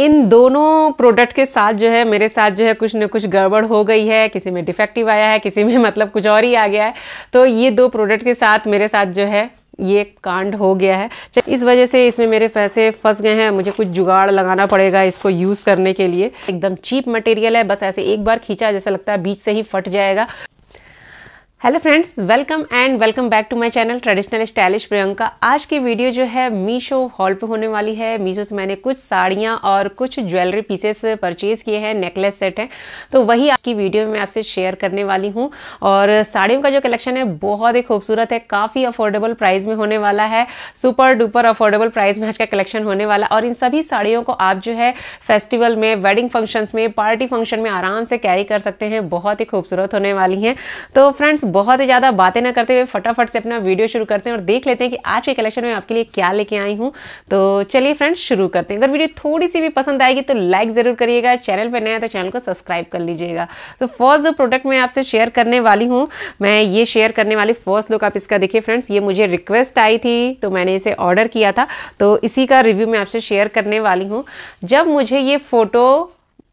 इन दोनों प्रोडक्ट के साथ जो है मेरे साथ जो है कुछ न कुछ गड़बड़ हो गई है किसी में डिफेक्टिव आया है किसी में मतलब कुछ और ही आ गया है तो ये दो प्रोडक्ट के साथ मेरे साथ जो है ये कांड हो गया है इस वजह से इसमें मेरे पैसे फंस गए हैं मुझे कुछ जुगाड़ लगाना पड़ेगा इसको यूज़ करने के लिए एकदम चीप मटेरियल है बस ऐसे एक बार खींचा जैसा लगता है बीच से ही फट जाएगा hello friends welcome and welcome back to my channel traditional stylish Priyanka आज की वीडियो जो है मीशो हॉल पे होने वाली है मीशो से मैंने कुछ साड़ियाँ और कुछ ज्वेलरी पीसेस परचेज़ किए हैं नेकलेस सेट हैं तो वही आज की वीडियो में आपसे शेयर करने वाली हूँ और साड़ियों का जो कलेक्शन है बहुत ही खूबसूरत है काफ़ी अफोर्डेबल प्राइस में होने वाला है सुपर डुपर अफोर्डेबल प्राइस में आज का कलेक्शन होने वाला और इन सभी साड़ियों को आप जो है फेस्टिवल में वेडिंग फंक्शन में पार्टी फंक्शन में आराम से कैरी कर सकते हैं बहुत ही खूबसूरत होने वाली हैं तो फ्रेंड्स बहुत ही ज़्यादा बातें ना करते हुए फटाफट से अपना वीडियो शुरू करते हैं और देख लेते हैं कि आज के कलेक्शन में आपके लिए क्या लेके आई हूँ तो चलिए फ्रेंड्स शुरू करते हैं अगर वीडियो थोड़ी सी भी पसंद आएगी तो लाइक ज़रूर करिएगा चैनल पर नया तो चैनल को सब्सक्राइब कर लीजिएगा तो फर्स्ट जो प्रोडक्ट मैं आपसे शेयर करने वाली हूँ मैं ये शेयर करने वाली फर्स्ट लुक आप इसका देखिए फ्रेंड्स ये मुझे रिक्वेस्ट आई थी तो मैंने इसे ऑर्डर किया था तो इसी का रिव्यू मैं आपसे शेयर करने वाली हूँ जब मुझे ये फ़ोटो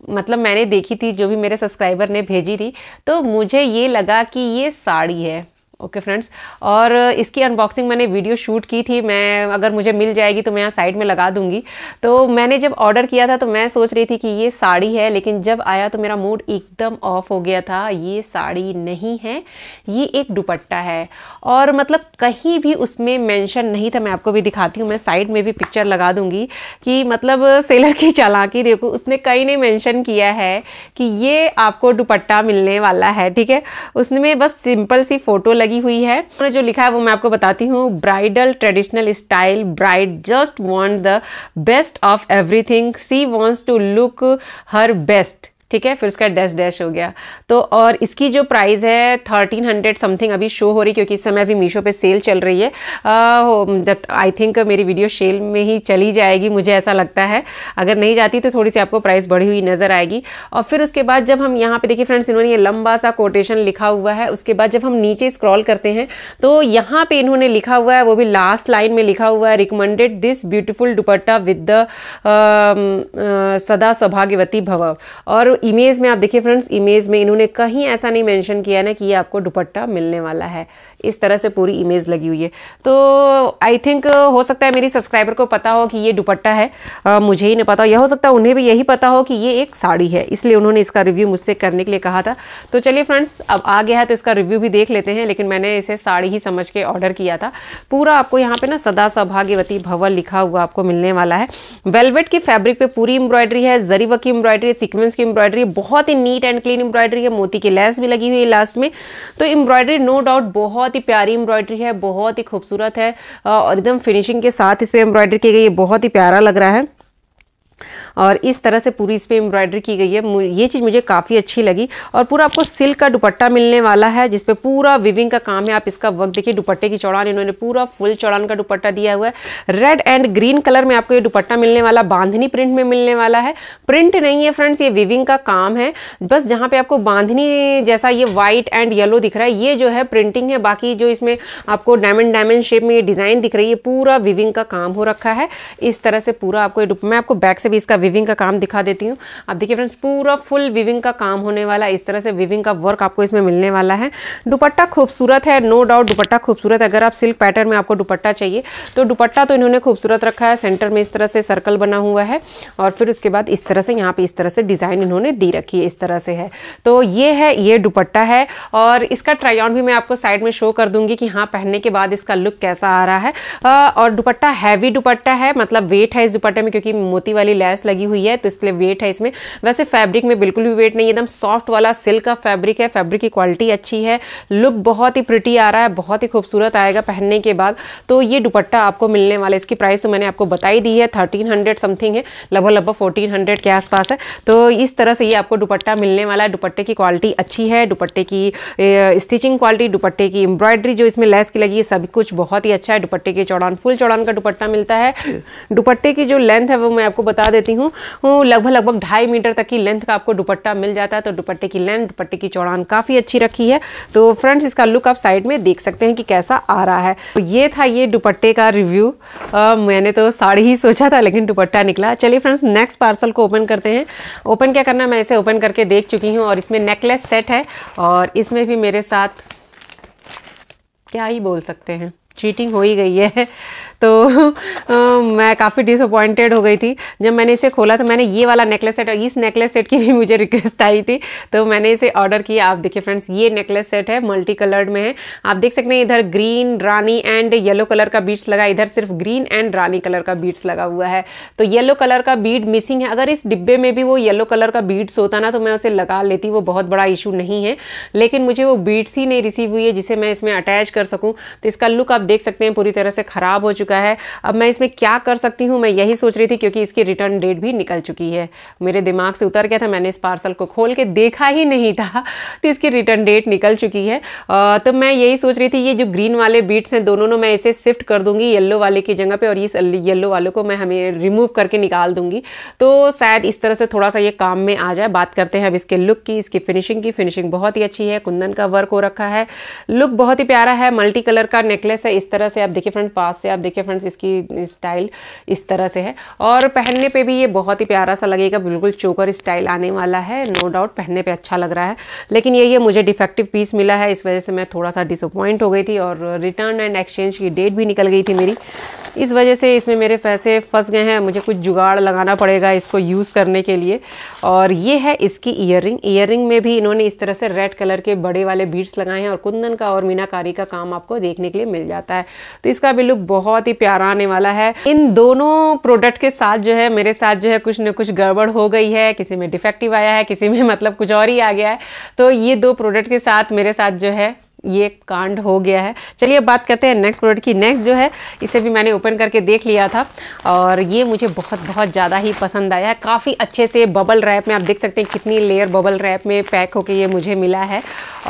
मतलब मैंने देखी थी जो भी मेरे सब्सक्राइबर ने भेजी थी तो मुझे ये लगा कि ये साड़ी है ओके okay फ्रेंड्स और इसकी अनबॉक्सिंग मैंने वीडियो शूट की थी मैं अगर मुझे मिल जाएगी तो मैं यहाँ साइड में लगा दूंगी तो मैंने जब ऑर्डर किया था तो मैं सोच रही थी कि ये साड़ी है लेकिन जब आया तो मेरा मूड एकदम ऑफ हो गया था ये साड़ी नहीं है ये एक दुपट्टा है और मतलब कहीं भी उसमें मैंशन नहीं था मैं आपको भी दिखाती हूँ मैं साइड में भी पिक्चर लगा दूँगी कि मतलब सेलर की चालाकी देखो उसने कहीं ने मैंशन किया है कि ये आपको दुपट्टा मिलने वाला है ठीक है उसमें बस सिंपल सी फ़ोटो लगी हुई है उन्होंने जो लिखा है वो मैं आपको बताती हूँ bridal traditional style bride just want the best of everything she wants to look her best ठीक है फिर उसका डैश डैश हो गया तो और इसकी जो प्राइस है थर्टीन हंड्रेड समथिंग अभी शो हो रही क्योंकि इस समय अभी मीशो पे सेल चल रही है आई थिंक मेरी वीडियो सेल में ही चली जाएगी मुझे ऐसा लगता है अगर नहीं जाती तो थोड़ी सी आपको प्राइस बढ़ी हुई नज़र आएगी और फिर उसके बाद जब हम यहाँ पे देखिए फ्रेंड्स इन्होंने ये लंबा सा कोटेशन लिखा हुआ है उसके बाद जब हम नीचे स्क्रॉल करते हैं तो यहाँ पे इन्होंने लिखा हुआ है वो भी लास्ट लाइन में लिखा हुआ है recommended this beautiful dupatta with the सदा सौभाग्यवती भव और इमेज में आप देखिए फ्रेंड्स इमेज में इन्होंने कहीं ऐसा नहीं मेंशन किया ना कि ये आपको दुपट्टा मिलने वाला है इस तरह से पूरी इमेज लगी हुई है तो आई थिंक uh, हो सकता है मेरी सब्सक्राइबर को पता हो कि ये दुपट्टा है आ, uh, मुझे ही नहीं पता हो यह हो सकता है उन्हें भी यही पता हो कि ये एक साड़ी है इसलिए उन्होंने इसका रिव्यू मुझसे करने के लिए कहा था तो चलिए फ्रेंड्स अब आ गया है तो इसका रिव्यू भी देख लेते हैं लेकिन मैंने इसे साड़ी ही समझ के ऑर्डर किया था पूरा आपको यहाँ पर ना सदा सौभाग्यवती भवन लिखा हुआ आपको मिलने वाला है वेलवेट की फैब्रिक पर पूरी एम्ब्रॉयडरी है जरी की एम्ब्रॉयडरी सिक्वेंस की एम्ब्रॉयडरी बहुत ही नीट एंड क्लीन एम्ब्रॉयडरी है मोती की लेस भी लगी हुई है लास्ट में तो एम्ब्रॉयडरी नो डाउट बहुत ही प्यारी एम्ब्रॉयडरी है बहुत ही खूबसूरत है और एकदम फिनिशिंग के साथ इस पर एम्ब्रॉयडरी की गई है बहुत ही प्यारा लग रहा है और इस तरह से पूरी इस पर एम्ब्रॉयडरी की गई है ये चीज़ मुझे काफ़ी अच्छी लगी और पूरा आपको सिल्क का दुपट्टा मिलने वाला है जिसपे पूरा विविंग का काम है आप इसका वर्क देखिए दुपट्टे की चौड़ान इन्होंने पूरा फुल चौड़ान का दुपट्टा दिया हुआ है रेड एंड ग्रीन कलर में आपको ये दुपट्टा मिलने वाला बांधनी प्रिंट में मिलने वाला है प्रिंट नहीं है फ्रेंड्स ये विविंग का काम है बस जहाँ पर आपको बांधनी जैसा ये वाइट एंड येलो दिख रहा है ये जो है प्रिंटिंग है बाकी जो इसमें आपको डायमंड डायमंड शेप में ये डिज़ाइन दिख रही है पूरा विविंग का काम हो रखा है इस तरह से पूरा आपको मैं आपको बैक से भी इसका विविंग का काम दिखा देती हूँ आप देखिए फ्रेंड्स पूरा फुल विविंग का काम होने वाला है इस तरह से विविंग का वर्क आपको इसमें मिलने वाला है दुपट्टा खूबसूरत है नो डाउट दुपट्टा खूबसूरत है अगर आप सिल्क पैटर्न में आपको दुपट्टा चाहिए तो दुपट्टा तो इन्होंने खूबसूरत रखा है सेंटर में इस तरह से सर्कल बना हुआ है और फिर उसके बाद इस तरह से यहाँ पर इस तरह से डिज़ाइन इन्होंने दी रखी है इस तरह से है तो ये है ये दुपट्टा है और इसका ट्राई ऑन भी मैं आपको साइड में शो कर दूंगी कि हाँ पहनने के बाद इसका लुक कैसा आ रहा है और दुपट्टा हैवी दुपट्टा है मतलब वेट है इस दुपट्टे में क्योंकि मोती वाली लैस लगी लगी हुई है तो इसके लिए वेट है इसमें वैसे फैब्रिक में बिल्कुल भी वेट नहीं एकदम सॉफ्ट वाला सिल्क का फैब्रिक है फैब्रिक की क्वालिटी अच्छी है लुक बहुत ही प्रिटी आ रहा है बहुत ही खूबसूरत आएगा पहनने के बाद तो ये दुपट्टा आपको मिलने वाला है इसकी प्राइस तो मैंने आपको बताई दी है थर्टीन समथिंग है लगभग लगभग फोर्टीन के आसपास है तो इस तरह से ये आपको दुपट्टा मिलने वाला है दुपट्टे की क्वालिटी अच्छी है दुपट्टे की स्टिचिंग क्वालिटी दुपट्टे की एम्ब्रॉयडरी जो इसमें लेस की लगी है सभी कुछ बहुत ही अच्छा है दुपट्टे के चौड़ान फुल चौड़ान का दुपट्टा मिलता है दुपट्टे की जो लेंथ है वो मैं आपको बता देती हूँ हूँ लगभग लगभग ढाई मीटर तक की लेंथ का आपको दुपट्टा मिल जाता है तो दुपट्टे की लेंथ दुपट्टे की चौड़ान काफ़ी अच्छी रखी है तो फ्रेंड्स इसका लुक आप साइड में देख सकते हैं कि कैसा आ रहा है तो ये था ये दुपट्टे का रिव्यू मैंने तो साड़ी ही सोचा था लेकिन दुपट्टा निकला चलिए फ्रेंड्स नेक्स्ट पार्सल को ओपन करते हैं ओपन क्या करना मैं इसे ओपन करके देख चुकी हूँ और इसमें नेकलेस सेट है और इसमें भी मेरे साथ क्या ही बोल सकते हैं चीटिंग हो ही गई है तो आ, मैं काफ़ी डिसअपॉइंटेड हो गई थी जब मैंने इसे खोला तो मैंने ये वाला नेकलेस सेट और इस नेकलेस सेट की भी मुझे रिक्वेस्ट आई थी तो मैंने इसे ऑर्डर किया आप देखिए फ्रेंड्स ये नेकलेस सेट है मल्टी कलर्ड में है आप देख सकते हैं इधर ग्रीन रानी एंड येलो कलर का बीट्स लगा इधर सिर्फ ग्रीन एंड रानी कलर का बीट्स लगा हुआ है तो येलो कलर का बीड मिसिंग है अगर इस डिब्बे में भी वो येलो कलर का बीड्स होता ना तो मैं उसे लगा लेती वो बहुत बड़ा इशू नहीं है लेकिन मुझे वो बीड्स ही नहीं रिसीव हुई है जिसे मैं इसमें अटैच कर सकूँ तो इसका लुक आप देख सकते हैं पूरी तरह से ख़राब हो चुका चुका है अब मैं इसमें क्या कर सकती हूँ मैं यही सोच रही थी क्योंकि इसकी रिटर्न डेट भी निकल चुकी है मेरे दिमाग से उतर गया था मैंने इस पार्सल को खोल के देखा ही नहीं था तो इसकी रिटर्न डेट निकल चुकी है तो मैं यही सोच रही थी ये जो ग्रीन वाले बीट्स हैं दोनों में मैं इसे शिफ्ट कर दूंगी येल्लो वाले की जगह पर और इस येल्लो वालों को मैं हमें रिमूव करके निकाल दूंगी तो शायद इस तरह से थोड़ा सा ये काम में आ जाए बात करते हैं अब इसके लुक की इसकी फिनिशिंग की फिनिशिंग बहुत ही अच्छी है कुंदन का वर्क हो रखा है लुक बहुत ही प्यारा है मल्टी कलर का नेकलेस है इस तरह से आप देखिए फ्रंट पास से आप देखिए देखिए फ्रेंड्स इसकी स्टाइल इस तरह से है और पहनने पे भी ये बहुत ही प्यारा सा लगेगा बिल्कुल चोकर स्टाइल आने वाला है नो डाउट पहनने पे अच्छा लग रहा है लेकिन ये ये मुझे डिफेक्टिव पीस मिला है इस वजह से मैं थोड़ा सा डिसअपॉइंट हो गई थी और रिटर्न एंड एक्सचेंज की डेट भी निकल गई थी मेरी इस वजह से इसमें मेरे पैसे फंस गए हैं मुझे कुछ जुगाड़ लगाना पड़ेगा इसको यूज़ करने के लिए और ये है इसकी ईयर रिंग में भी इन्होंने इस तरह से रेड कलर के बड़े वाले बीड्स लगाए हैं और कुंदन का और मीनाकारी का काम आपको देखने के लिए मिल जाता है तो इसका भी लुक बहुत बहुत ही प्यारा आने वाला है इन दोनों प्रोडक्ट के साथ जो है मेरे साथ जो है कुछ न कुछ गड़बड़ हो गई है किसी में डिफेक्टिव आया है किसी में मतलब कुछ और ही आ गया है तो ये दो प्रोडक्ट के साथ मेरे साथ जो है ये कांड हो गया है चलिए अब बात करते हैं नेक्स्ट प्रोडक्ट की नेक्स्ट जो है इसे भी मैंने ओपन करके देख लिया था और ये मुझे बहुत बहुत ज़्यादा ही पसंद आया है काफ़ी अच्छे से बबल रैप में आप देख सकते हैं कितनी लेयर बबल रैप में पैक होके ये मुझे मिला है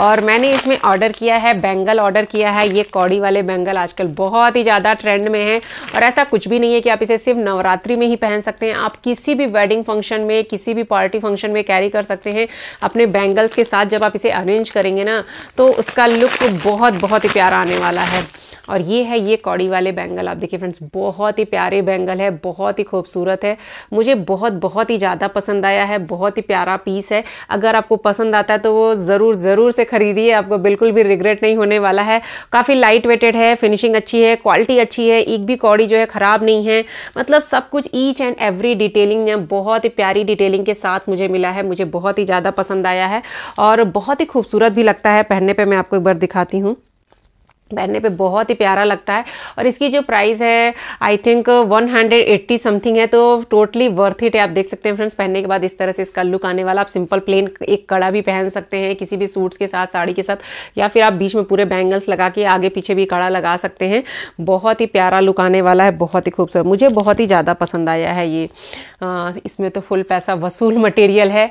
और मैंने इसमें ऑर्डर किया है बैंगल ऑर्डर किया है ये कौड़ी वाले बैंगल आजकल बहुत ही ज़्यादा ट्रेंड में है और ऐसा कुछ भी नहीं है कि आप इसे सिर्फ नवरात्रि में ही पहन सकते हैं आप किसी भी वेडिंग फंक्शन में किसी भी पार्टी फंक्शन में कैरी कर सकते हैं अपने बैंगल्स के साथ जब आप इसे अरेंज करेंगे ना तो उसका लुक लुक तो बहुत बहुत ही प्यारा आने वाला है और ये है ये कौड़ी वाले बैंगल आप देखिए फ्रेंड्स बहुत ही प्यारे बैंगल है बहुत ही खूबसूरत है मुझे बहुत बहुत ही ज़्यादा पसंद आया है बहुत ही प्यारा पीस है अगर आपको पसंद आता है तो वो ज़रूर ज़रूर से ख़रीदिए आपको बिल्कुल भी रिग्रेट नहीं होने वाला है काफ़ी लाइट वेटेड है फिनिशिंग अच्छी है क्वालिटी अच्छी है एक भी कौड़ी जो है ख़राब नहीं है मतलब सब कुछ ईच एंड एवरी डिटेलिंग बहुत ही प्यारी डिटेलिंग के साथ मुझे मिला है मुझे बहुत ही ज़्यादा पसंद आया है और बहुत ही खूबसूरत भी लगता है पहनने पर मैं आपको बर दिखाती हूँ पहनने पे बहुत ही प्यारा लगता है और इसकी जो प्राइस है आई थिंक 180 समथिंग है तो टोटली वर्थ इट है आप देख सकते हैं फ्रेंड्स पहनने के बाद इस तरह से इसका लुक आने वाला आप सिंपल प्लेन एक कड़ा भी पहन सकते हैं किसी भी सूट्स के साथ साड़ी के साथ या फिर आप बीच में पूरे बैंगल्स लगा के आगे पीछे भी कड़ा लगा सकते हैं बहुत ही प्यारा लुक आने वाला है बहुत ही खूबसूरत मुझे बहुत ही ज़्यादा पसंद आया है ये इसमें तो फुल पैसा वसूल मटेरियल है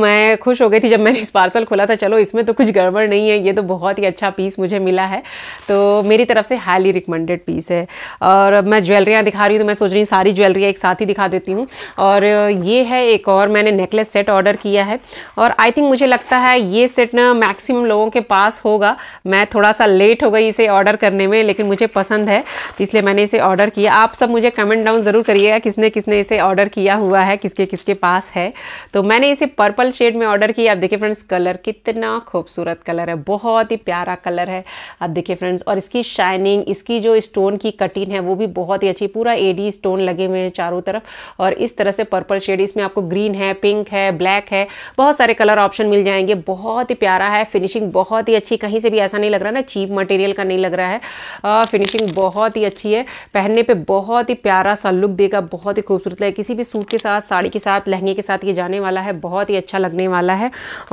मैं खुश हो गई थी जब मैंने इस पार्सल खोला था चलो इसमें तो कुछ गड़बड़ नहीं है ये तो बहुत ही अच्छा पीस मुझे मिला है तो मेरी तरफ से हाईली रिकमेंडेड पीस है और मैं ज्वेलरियाँ दिखा रही हूँ तो मैं सोच रही हूँ सारी ज्वेलरियाँ एक साथ ही दिखा देती हूँ और ये है एक और मैंने नेकलेस सेट ऑर्डर किया है और आई थिंक मुझे लगता है ये सेट ना मैक्सिमम लोगों के पास होगा मैं थोड़ा सा लेट हो गई इसे ऑर्डर करने में लेकिन मुझे पसंद है तो इसलिए मैंने इसे ऑर्डर किया आप सब मुझे कमेंट डाउन ज़रूर करिएगा किसने किसने इसे ऑर्डर किया हुआ है किसके किसके पास है तो मैंने इसे पर्पल शेड में ऑर्डर किया आप देखिए फ्रेंड्स कलर कितना खूबसूरत कलर है बहुत ही प्यारा कलर है आप देखिए देखिए फ्रेंड्स और इसकी शाइनिंग इसकी जो स्टोन की कटिंग है वो भी बहुत ही अच्छी पूरा एडी स्टोन लगे हुए हैं चारों तरफ और इस तरह से पर्पल शेड इसमें आपको ग्रीन है पिंक है ब्लैक है बहुत सारे कलर ऑप्शन मिल जाएंगे बहुत ही प्यारा है फिनिशिंग बहुत ही अच्छी कहीं से भी ऐसा नहीं लग रहा ना चीप मटेरियल का नहीं लग रहा है फिनिशिंग बहुत ही अच्छी है पहनने पर बहुत ही प्यारा सा लुक देगा बहुत ही खूबसूरत है किसी भी सूट के साथ साड़ी के साथ लहंगे के साथ ये जाने वाला है बहुत ही अच्छा लगने वाला है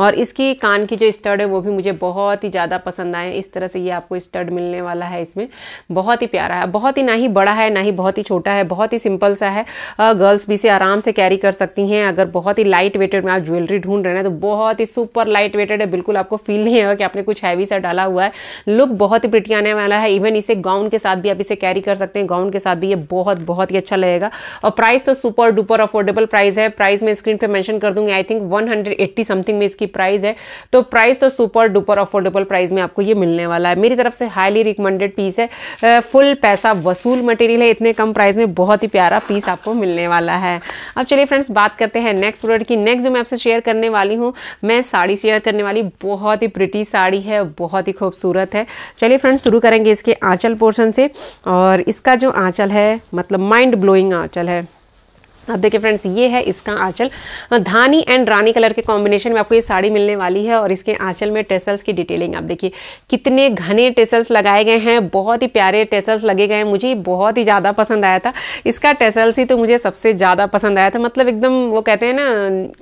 और इसकी कान की जो स्टर्ड है वो भी मुझे बहुत ही ज़्यादा पसंद आए इस तरह से ये आपको स्टड मिलने वाला है इसमें बहुत ही प्यारा है बहुत ही ना ही बड़ा है ना ही बहुत ही छोटा है बहुत ही सिंपल सा है गर्ल्स भी इसे आराम से कैरी कर सकती हैं अगर बहुत ही लाइट वेटेड में आप ज्वेलरी ढूंढ रहे हैं तो बहुत ही सुपर लाइट वेटेड है बिल्कुल आपको फील नहीं होगा कि आपने कुछ हैवी सा डाला हुआ है लुक बहुत ही प्रिटी आने वाला है इवन इसे गाउन के साथ भी आप इसे कैरी कर सकते हैं गाउन के साथ भी ये बहुत बहुत ही अच्छा लगेगा और प्राइस तो सुपर डुपर अफोर्डेबल प्राइस है प्राइस मैं स्क्रीन पर मैंशन कर दूंगी आई थिंक वन समथिंग में इसकी प्राइस है तो प्राइस तो सुपर डुपर अफोर्डेबल प्राइस में आपको ये मिलने वाला है मेरी तरफ तरफ से हाईली रिकमेंडेड पीस है फुल पैसा वसूल मटेरियल है इतने कम प्राइस में बहुत ही प्यारा पीस आपको मिलने वाला है अब चलिए फ्रेंड्स बात करते हैं नेक्स्ट प्रोडक्ट की नेक्स्ट जो मैं आपसे शेयर करने वाली हूँ मैं साड़ी शेयर करने वाली बहुत ही प्रिटी साड़ी है बहुत ही खूबसूरत है चलिए फ्रेंड्स शुरू करेंगे इसके आँचल पोर्शन से और इसका जो आँचल है मतलब माइंड ब्लोइंग आँचल है अब देखिए फ्रेंड्स ये है इसका आंचल धानी एंड रानी कलर के कॉम्बिनेशन में आपको ये साड़ी मिलने वाली है और इसके आंचल में टेसल्स की डिटेलिंग आप देखिए कितने घने टेसल्स लगाए गए हैं बहुत ही प्यारे टेसल्स लगे गए हैं मुझे बहुत ही ज़्यादा पसंद आया था इसका टेसल्स ही तो मुझे सबसे ज़्यादा पसंद आया था मतलब एकदम वो कहते हैं ना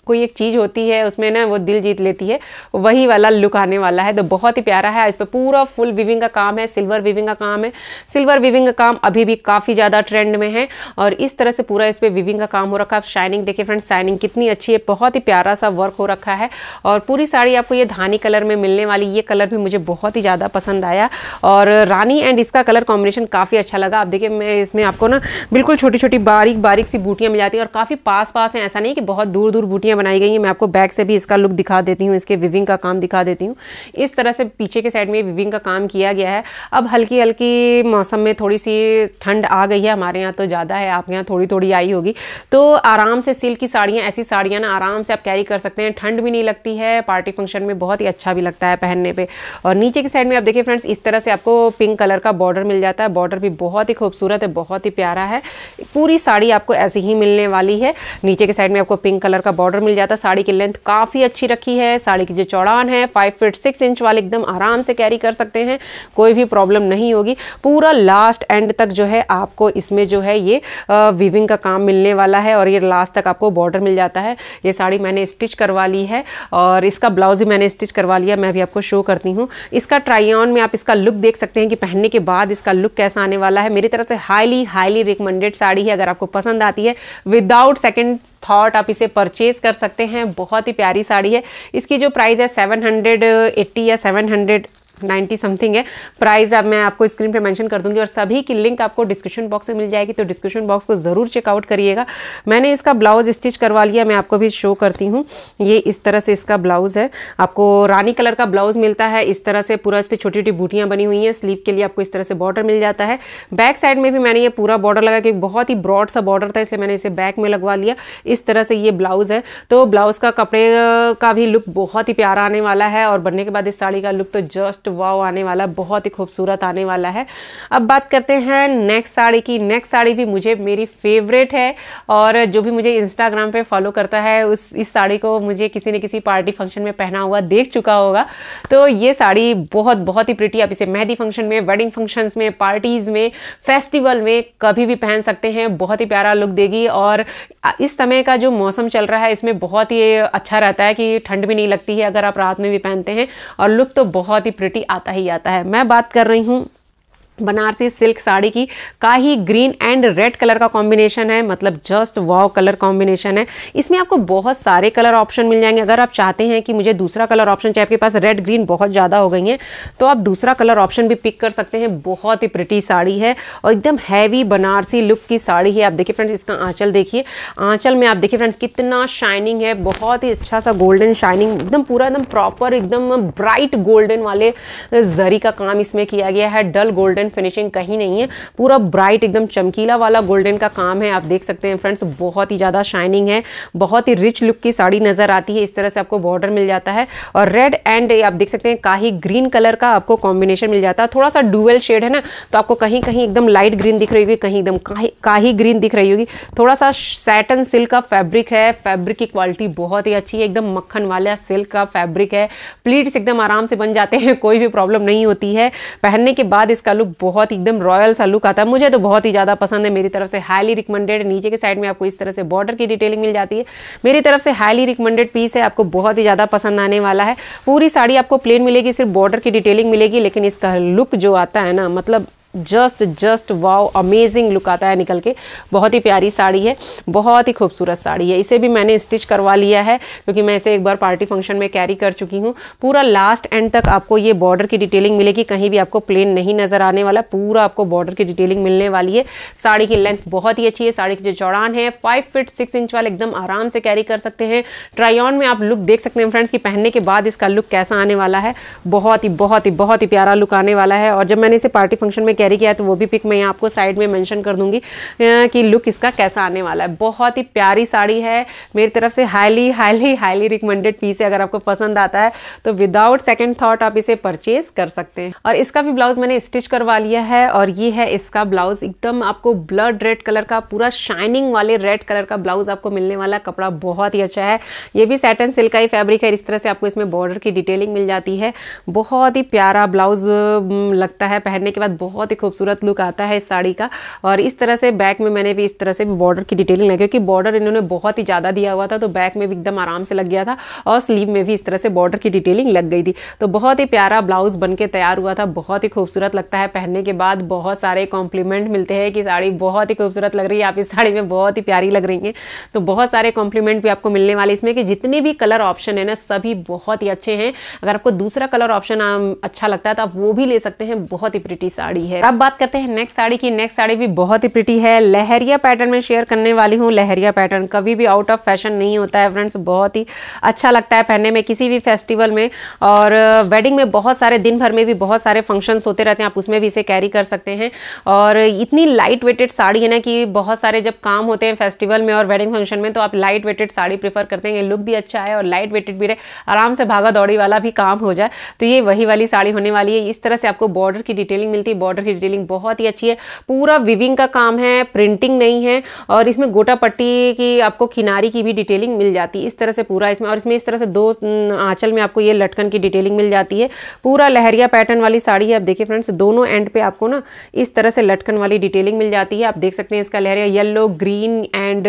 कोई एक चीज़ होती है उसमें ना वो दिल जीत लेती है वही वाला लुक आने वाला है तो बहुत ही प्यारा है इस पर पूरा फुल विविंग का काम है सिल्वर विविंग का काम है सिल्वर विविंग का काम अभी भी काफ़ी ज़्यादा ट्रेंड में है और इस तरह से पूरा इस पर विविंग का काम हो रखा है शाइनिंग देखिए फ्रेंड्स शाइनिंग कितनी अच्छी है बहुत ही प्यारा सा वर्क हो रखा है और पूरी साड़ी आपको ये धानी कलर में मिलने वाली ये कलर भी मुझे बहुत ही ज़्यादा पसंद आया और रानी एंड इसका कलर कॉम्बिनेशन काफ़ी अच्छा लगा आप देखिए मैं इसमें आपको ना बिल्कुल छोटी छोटी बारीक बारीक सी बूटियाँ मिल जाती हैं और काफ़ी पास पास हैं ऐसा नहीं कि बहुत दूर दूर बूटियाँ बनाई गई हैं मैं आपको बैक से भी इसका लुक दिखा देती हूँ इसके विविंग का काम दिखा देती हूँ इस तरह से पीछे के साइड में विविंग का काम किया गया है अब हल्की हल्की मौसम में थोड़ी सी ठंड आ गई है हमारे यहाँ तो ज़्यादा है आपके यहाँ थोड़ी थोड़ी आई होगी तो आराम से सिल्क की साड़ियाँ ऐसी साड़ियाँ ना आराम से आप कैरी कर सकते हैं ठंड भी नहीं लगती है पार्टी फंक्शन में बहुत ही अच्छा भी लगता है पहनने पर और नीचे की साइड में आप देखिए फ्रेंड्स इस तरह से आपको पिंक कलर का बॉर्डर मिल जाता है बॉर्डर भी बहुत ही खूबसूरत है बहुत ही प्यारा है पूरी साड़ी आपको ऐसी ही मिलने वाली है नीचे के साइड में आपको पिंक कलर का बॉर्डर मिल जाता है साड़ी की लेंथ काफ़ी अच्छी रखी है साड़ी की जो चौड़ान है फाइव फिट सिक्स इंच वाले एकदम आराम से कैरी कर सकते हैं कोई भी प्रॉब्लम नहीं होगी पूरा लास्ट एंड तक जो है आपको इसमें जो है ये वीविंग का काम मिलने वाला वाला है और ये लास्ट तक आपको बॉर्डर मिल जाता है ये साड़ी मैंने स्टिच करवा ली है और इसका ब्लाउज भी मैंने स्टिच करवा लिया मैं भी आपको शो करती हूँ इसका ट्राई ऑन में आप इसका लुक देख सकते हैं कि पहनने के बाद इसका लुक कैसा आने वाला है मेरी तरफ से हाईली हाईली रिकमेंडेड साड़ी है अगर आपको पसंद आती है विदाउट सेकेंड थाट आप इसे परचेज कर सकते हैं बहुत ही प्यारी साड़ी है इसकी जो प्राइस है एट्टी या हंड्रेड नाइन्टी समथिंग है प्राइस अब मैं आपको स्क्रीन पे मेंशन कर दूंगी और सभी की लिंक आपको डिस्क्रिप्शन बॉक्स में मिल जाएगी तो डिस्क्रिप्शन बॉक्स को ज़रूर चेकआउट करिएगा मैंने इसका ब्लाउज स्टिच करवा लिया मैं आपको भी शो करती हूँ ये इस तरह से इसका ब्लाउज है आपको रानी कलर का ब्लाउज मिलता है इस तरह से पूरा इस पर छोटी छोटी बूटियाँ बनी हुई हैं स्लीव के लिए आपको इस तरह से बॉर्डर मिल जाता है बैक साइड में भी मैंने ये पूरा बॉर्डर लगा क्योंकि बहुत ही ब्रॉड सा बॉर्डर था इसलिए मैंने इसे बैक में लगवा लिया इस तरह से ये ब्लाउज है तो ब्लाउज का कपड़े का भी लुक बहुत ही प्यारा आने वाला है और बनने के बाद इस साड़ी का लुक तो जस्ट तो वाव आने वाला बहुत ही खूबसूरत आने वाला है अब बात करते हैं नेक्स्ट साड़ी की नेक्स्ट साड़ी भी मुझे मेरी फेवरेट है और जो भी मुझे इंस्टाग्राम पे फॉलो करता है उस इस साड़ी को मुझे किसी न किसी पार्टी फंक्शन में पहना हुआ देख चुका होगा तो ये साड़ी बहुत बहुत ही प्रिटी आप इसे मेहंदी फंक्शन में वेडिंग फंक्शन में पार्टीज़ में फेस्टिवल में कभी भी पहन सकते हैं बहुत ही प्यारा लुक देगी और इस समय का जो मौसम चल रहा है इसमें बहुत ही अच्छा रहता है कि ठंड भी नहीं लगती है अगर आप रात में भी पहनते हैं और लुक तो बहुत ही प्रिटी आता ही आता है मैं बात कर रही हूँ बनारसी सिल्क साड़ी की का ही ग्रीन एंड रेड कलर का कॉम्बिनेशन है मतलब जस्ट वाव कलर कॉम्बिनेशन है इसमें आपको बहुत सारे कलर ऑप्शन मिल जाएंगे अगर आप चाहते हैं कि मुझे दूसरा कलर ऑप्शन चाहिए आपके पास रेड ग्रीन बहुत ज़्यादा हो गई हैं तो आप दूसरा कलर ऑप्शन भी पिक कर सकते हैं बहुत ही प्रिटी साड़ी है और एकदम हैवी बनारसी लुक की साड़ी है आप देखिए फ्रेंड्स इसका आँचल देखिए आँचल में आप देखिए फ्रेंड्स कितना शाइनिंग है बहुत ही अच्छा सा गोल्डन शाइनिंग एकदम पूरा एकदम प्रॉपर एकदम ब्राइट गोल्डन वाले जरी का काम इसमें किया गया है डल गोल्डन गोल्डन फिनिशिंग कहीं नहीं है पूरा ब्राइट एकदम चमकीला वाला गोल्डन का काम है आप देख सकते हैं फ्रेंड्स बहुत ही ज़्यादा शाइनिंग है बहुत ही रिच लुक की साड़ी नज़र आती है इस तरह से आपको बॉर्डर मिल जाता है और रेड एंड आप देख सकते हैं काही ग्रीन कलर का आपको कॉम्बिनेशन मिल जाता है थोड़ा सा डुअल शेड है ना तो आपको कहीं कहीं एकदम लाइट ग्रीन दिख रही होगी कहीं एकदम काही ग्रीन दिख रही होगी थोड़ा सा सैटन सिल्क का फैब्रिक है फैब्रिक की क्वालिटी बहुत ही अच्छी है एकदम मक्खन वाला सिल्क का फैब्रिक है प्लीट्स एकदम आराम से बन जाते हैं कोई भी प्रॉब्लम नहीं होती है पहनने के बाद इसका लुक बहुत एकदम रॉयल सा लुक आता है मुझे तो बहुत ही ज़्यादा पसंद है मेरी तरफ से हाईली रिकमेंडेड नीचे के साइड में आपको इस तरह से बॉर्डर की डिटेलिंग मिल जाती है मेरी तरफ से हाईली रिकमेंडेड पीस है आपको बहुत ही ज़्यादा पसंद आने वाला है पूरी साड़ी आपको प्लेन मिलेगी सिर्फ बॉर्डर की डिटेलिंग मिलेगी लेकिन इसका लुक जो आता है ना मतलब just just wow amazing look आता है निकल के बहुत ही प्यारी साड़ी है बहुत ही खूबसूरत साड़ी है इसे भी मैंने स्टिच करवा लिया है क्योंकि मैं इसे एक बार पार्टी फंक्शन में कैरी कर चुकी हूँ पूरा लास्ट एंड तक आपको ये बॉर्डर की डिटेलिंग मिलेगी कहीं भी आपको प्लेन नहीं नज़र आने वाला पूरा आपको बॉर्डर की डिटेलिंग मिलने वाली है साड़ी की लेंथ बहुत ही अच्छी है साड़ी की जो चौड़ान है फाइव फिट सिक्स इंच वाले एकदम आराम से कैरी कर सकते हैं ट्राईन में आप लुक देख सकते हैं फ्रेंड्स कि पहनने के बाद इसका लुक कैसा आने वाला है बहुत ही बहुत ही बहुत ही प्यारा लुक आने वाला है और जब मैंने इसे पार्टी फंक्शन में कैरी किया है तो वो भी पिक मैं यहाँ आपको साइड में मैंशन कर दूंगी कि लुक इसका कैसा आने वाला है बहुत ही प्यारी साड़ी है मेरी तरफ से highly highly highly recommended piece है अगर आपको पसंद आता है तो विदाउट सेकेंड थाट आप इसे परचेज कर सकते हैं और इसका भी ब्लाउज मैंने स्टिच करवा लिया है और ये है इसका ब्लाउज एकदम आपको ब्लड रेड कलर का पूरा शाइनिंग वाले रेड कलर का ब्लाउज आपको मिलने वाला कपड़ा बहुत ही अच्छा है ये भी सैटन सिल्क का ही फैब्रिक है इस तरह से आपको इसमें बॉर्डर की डिटेलिंग मिल जाती है बहुत ही प्यारा ब्लाउज लगता है पहनने के बाद बहुत बहुत ही खूबसूरत लुक आता है इस साड़ी का और इस तरह से बैक में मैंने भी इस तरह से बॉर्डर की डिटेलिंग लगी क्योंकि बॉर्डर इन्होंने बहुत ही ज़्यादा दिया हुआ था तो बैक में भी एकदम आराम से लग गया था और स्लीव में भी इस तरह से बॉर्डर की डिटेलिंग लग गई थी तो बहुत ही प्यारा ब्लाउज बन के तैयार हुआ था बहुत ही खूबसूरत लगता है पहनने के बाद बहुत सारे कॉम्प्लीमेंट मिलते हैं कि साड़ी बहुत ही खूबसूरत लग रही है आप इस साड़ी में बहुत ही प्यारी लग रही हैं तो बहुत सारे कॉम्प्लीमेंट भी आपको मिलने वाले इसमें कि जितने भी कलर ऑप्शन है ना सभी बहुत ही अच्छे हैं अगर आपको दूसरा कलर ऑप्शन अच्छा लगता है तो आप वो भी ले सकते हैं बहुत ही प्रिटी साड़ी है है अब बात करते हैं नेक्स्ट साड़ी की नेक्स्ट साड़ी भी बहुत ही प्रिटी है लहरिया पैटर्न में शेयर करने वाली हूँ लहरिया पैटर्न कभी भी आउट ऑफ फैशन नहीं होता है फ्रेंड्स बहुत ही अच्छा लगता है पहनने में किसी भी फेस्टिवल में और वेडिंग में बहुत सारे दिन भर में भी बहुत सारे फंक्शन होते रहते हैं आप उसमें भी इसे कैरी कर सकते हैं और इतनी लाइट वेटेड साड़ी है ना कि बहुत सारे जब काम होते हैं फेस्टिवल में और वेडिंग फंक्शन में तो आप लाइट वेटेड साड़ी प्रीफर करते हैं लुक भी अच्छा है और लाइट वेटेड भी रहे आराम से भागा दौड़ी वाला भी काम हो जाए तो ये वही वाली साड़ी होने वाली है इस तरह से आपको बॉर्डर की डिटेलिंग मिलती है बॉर्डर की की डिटेलिंग बहुत ही अच्छी है पूरा विविंग का काम है प्रिंटिंग नहीं है और इसमें गोटा पट्टी की आपको किनारी की भी डिटेलिंग मिल जाती है इस तरह से पूरा इसमें और इसमें इस तरह से दो आंचल में आपको ये लटकन की डिटेलिंग मिल जाती है पूरा लहरिया पैटर्न वाली साड़ी है आप देखिए फ्रेंड्स दोनों एंड पे आपको ना इस तरह से लटकन वाली डिटेलिंग मिल जाती है आप देख सकते हैं इसका lehariya yellow green and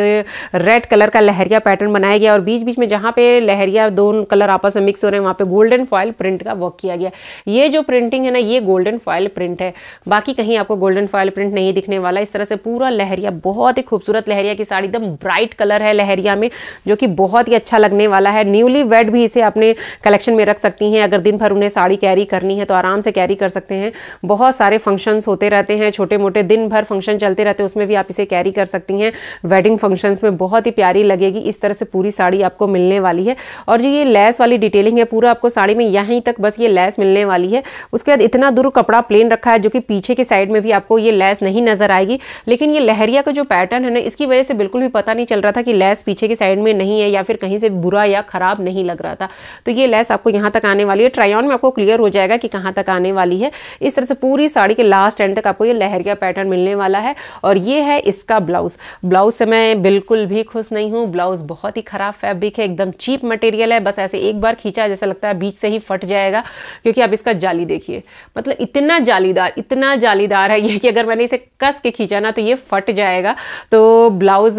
red colour का लहरिया पैटर्न बनाया गया और बीच बीच में जहाँ पे लहरिया दोनों कलर आपस में मिक्स हो रहे हैं वहाँ पे गोल्डन फॉयल प्रिंट का वर्क किया गया ये जो प्रिंटिंग है ना ये गोल्डन फॉयल प्रिंट है बाकी कहीं आपको गोल्डन फॉयल प्रिंट नहीं दिखने वाला इस तरह से पूरा लहरिया बहुत ही खूबसूरत लहरिया की साड़ी एकदम ब्राइट कलर है लहरिया में जो कि बहुत ही अच्छा लगने वाला है न्यूली वेड भी इसे अपने कलेक्शन में रख सकती हैं अगर दिन भर उन्हें साड़ी कैरी करनी है तो आराम से कैरी कर सकते हैं बहुत सारे फंक्शंस होते रहते हैं छोटे मोटे दिन भर फंक्शन चलते रहते हैं उसमें भी आप इसे कैरी कर सकती हैं वेडिंग फंक्शंस में बहुत ही प्यारी लगेगी इस तरह से पूरी साड़ी आपको मिलने वाली है और जो ये लेस वाली डिटेलिंग है पूरा आपको साड़ी में यहीं तक बस ये लेस मिलने वाली है उसके बाद इतना दूर कपड़ा प्लेन रखा है जो कि पीछे पीछे की साइड में भी आपको ये लेस नहीं नज़र आएगी लेकिन ये लहरिया का जो पैटर्न है ना इसकी वजह से बिल्कुल भी पता नहीं चल रहा था कि लेस पीछे की साइड में नहीं है या फिर कहीं से बुरा या ख़राब नहीं लग रहा था तो ये लेस आपको यहाँ तक आने वाली है ट्रायन में आपको क्लियर हो जाएगा कि कहाँ तक आने वाली है इस तरह से पूरी साड़ी के लास्ट एंड तक आपको ये लहरिया पैटर्न मिलने वाला है और ये है इसका ब्लाउज़ ब्लाउज़ से मैं बिल्कुल भी खुश नहीं हूँ ब्लाउज़ बहुत ही ख़राब फैब्रिक है एकदम चीप मटेरियल है बस ऐसे एक बार खींचा जैसा लगता है बीच से ही फट जाएगा क्योंकि आप इसका जाली देखिए मतलब इतना जालीदार इतना इतना जालीदार है ये कि अगर मैंने इसे कस के खींचा ना तो ये फट जाएगा तो ब्लाउज़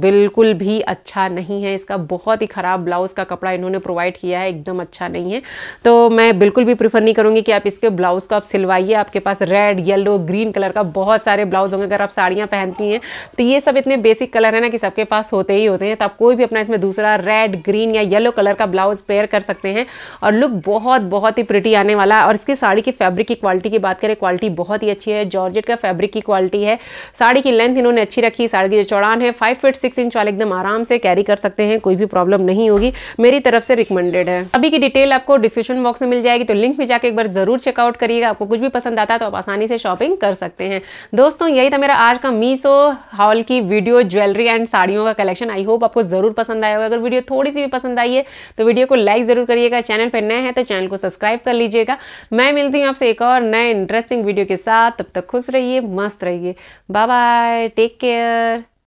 बिल्कुल भी अच्छा नहीं है इसका बहुत ही ख़राब ब्लाउज़ का कपड़ा इन्होंने प्रोवाइड किया है एकदम अच्छा नहीं है तो मैं बिल्कुल भी प्रीफर नहीं करूँगी कि आप इसके ब्लाउज़ को आप सिलवाइए आपके पास रेड येलो ग्रीन कलर का बहुत सारे ब्लाउज होंगे अगर आप साड़ियाँ पहनती हैं तो ये सब इतने बेसिक कलर है ना कि सबके पास होते ही होते हैं तो आप कोई भी अपना इसमें दूसरा रेड ग्रीन या येलो कलर का ब्लाउज़ पेयर कर सकते हैं और लुक बहुत बहुत ही प्रिटी आने वाला है और इसकी साड़ी की फैब्रिक की क्वालिटी की बात करें क्वालिटी क्वालिटी बहुत ही अच्छी है जॉर्जेट का फैब्रिक की क्वालिटी है साड़ी की लेंथ इन्होंने अच्छी रखी साड़ी की जो चौड़ान है फाइव फिट सिक्स इंच वाले एकदम आराम से कैरी कर सकते हैं कोई भी प्रॉब्लम नहीं होगी मेरी तरफ से रिकमेंडेड है अभी की डिटेल आपको डिस्क्रिप्शन बॉक्स में मिल जाएगी तो लिंक में जाकर एक बार जरूर चेकआउट करिएगा आपको कुछ भी पसंद आता है तो आप आसानी से शॉपिंग कर सकते हैं दोस्तों यही था मेरा आज का मीसो हॉल की वीडियो ज्वेलरी एंड साड़ियों का कलेक्शन आई होप आपको जरूर पसंद आएगा अगर वीडियो थोड़ी सी भी पसंद आई है तो वीडियो को लाइक जरूर करिएगा चैनल पर नए हैं तो चैनल को सब्सक्राइब कर लीजिएगा मैं मिलती हूँ आपसे एक और नए इंटरेस्टिंग वीडियो के साथ तब तक खुश रहिए मस्त रहिए बाय बाय टेक केयर